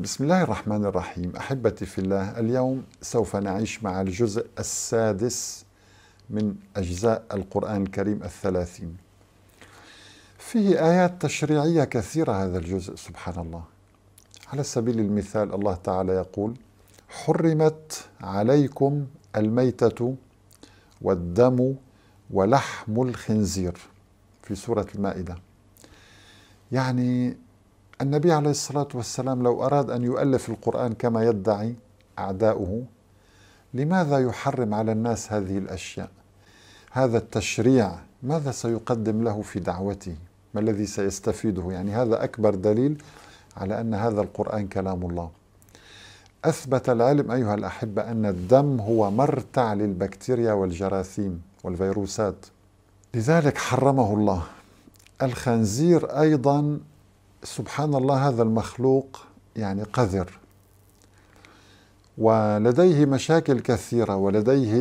بسم الله الرحمن الرحيم احبتي في الله اليوم سوف نعيش مع الجزء السادس من اجزاء القران الكريم الثلاثين فيه ايات تشريعيه كثيره هذا الجزء سبحان الله على سبيل المثال الله تعالى يقول حرمت عليكم الميته والدم ولحم الخنزير في سوره المائده يعني النبي عليه الصلاة والسلام لو أراد أن يؤلف القرآن كما يدعي أعداؤه لماذا يحرم على الناس هذه الأشياء هذا التشريع ماذا سيقدم له في دعوته ما الذي سيستفيده يعني هذا أكبر دليل على أن هذا القرآن كلام الله أثبت العلم أيها الأحبة أن الدم هو مرتع للبكتيريا والجراثيم والفيروسات لذلك حرمه الله الخنزير أيضا سبحان الله هذا المخلوق يعني قذر ولديه مشاكل كثيرة ولديه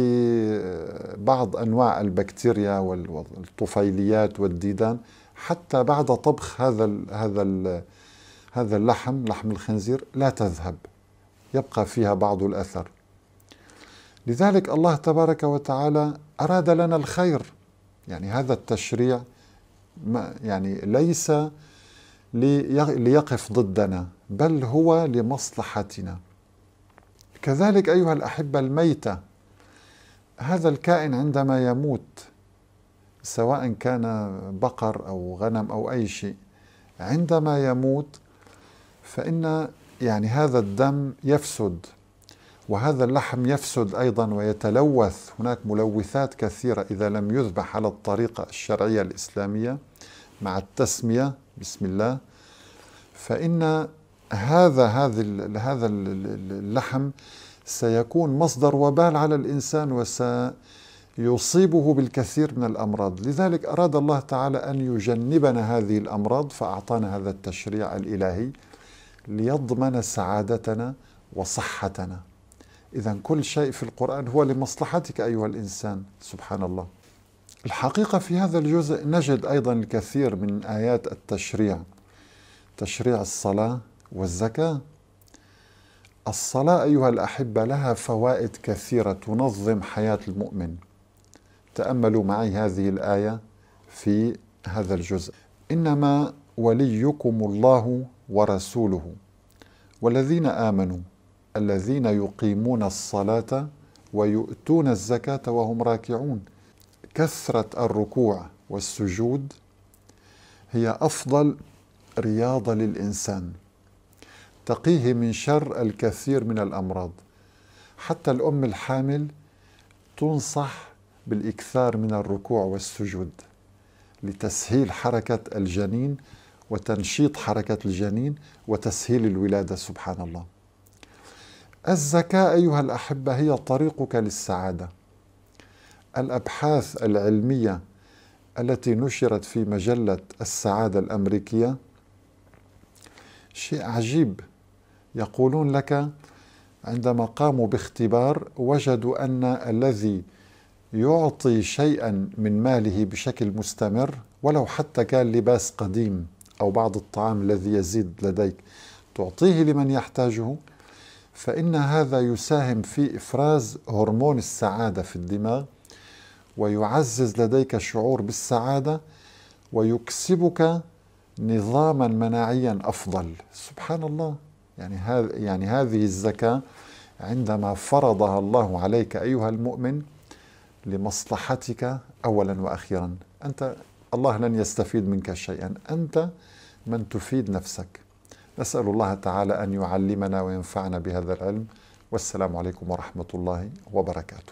آه، بعض أنواع البكتيريا والطفيليات والديدان حتى بعد طبخ هذا الـ هذا الـ هذا اللحم لحم الخنزير لا تذهب يبقى فيها بعض الأثر لذلك الله تبارك وتعالى أراد لنا الخير يعني هذا التشريع يعني ليس ليقف ضدنا بل هو لمصلحتنا كذلك ايها الاحبه الميته هذا الكائن عندما يموت سواء كان بقر او غنم او اي شيء عندما يموت فان يعني هذا الدم يفسد وهذا اللحم يفسد ايضا ويتلوث هناك ملوثات كثيره اذا لم يذبح على الطريقه الشرعيه الاسلاميه مع التسميه بسم الله فإن هذا هذا هذا اللحم سيكون مصدر وبال على الإنسان وسيصيبه بالكثير من الأمراض لذلك أراد الله تعالى أن يجنبنا هذه الأمراض فأعطانا هذا التشريع الإلهي ليضمن سعادتنا وصحتنا إذا كل شيء في القرآن هو لمصلحتك أيها الإنسان سبحان الله الحقيقة في هذا الجزء نجد أيضا الكثير من آيات التشريع تشريع الصلاة والزكاة الصلاة أيها الأحبة لها فوائد كثيرة تنظم حياة المؤمن تأملوا معي هذه الآية في هذا الجزء إنما وليكم الله ورسوله والذين آمنوا الذين يقيمون الصلاة ويؤتون الزكاة وهم راكعون كثرة الركوع والسجود هي أفضل رياضة للإنسان تقيه من شر الكثير من الأمراض حتى الأم الحامل تنصح بالإكثار من الركوع والسجود لتسهيل حركة الجنين وتنشيط حركة الجنين وتسهيل الولادة سبحان الله الزكاة أيها الأحبة هي طريقك للسعادة الابحاث العلميه التي نشرت في مجله السعاده الامريكيه شيء عجيب يقولون لك عندما قاموا باختبار وجدوا ان الذي يعطي شيئا من ماله بشكل مستمر ولو حتى كان لباس قديم او بعض الطعام الذي يزيد لديك تعطيه لمن يحتاجه فان هذا يساهم في افراز هرمون السعاده في الدماغ ويعزز لديك الشعور بالسعاده ويكسبك نظاما مناعيا افضل سبحان الله يعني هذا يعني هذه الزكاه عندما فرضها الله عليك ايها المؤمن لمصلحتك اولا واخيرا انت الله لن يستفيد منك شيئا انت من تفيد نفسك نسال الله تعالى ان يعلمنا وينفعنا بهذا العلم والسلام عليكم ورحمه الله وبركاته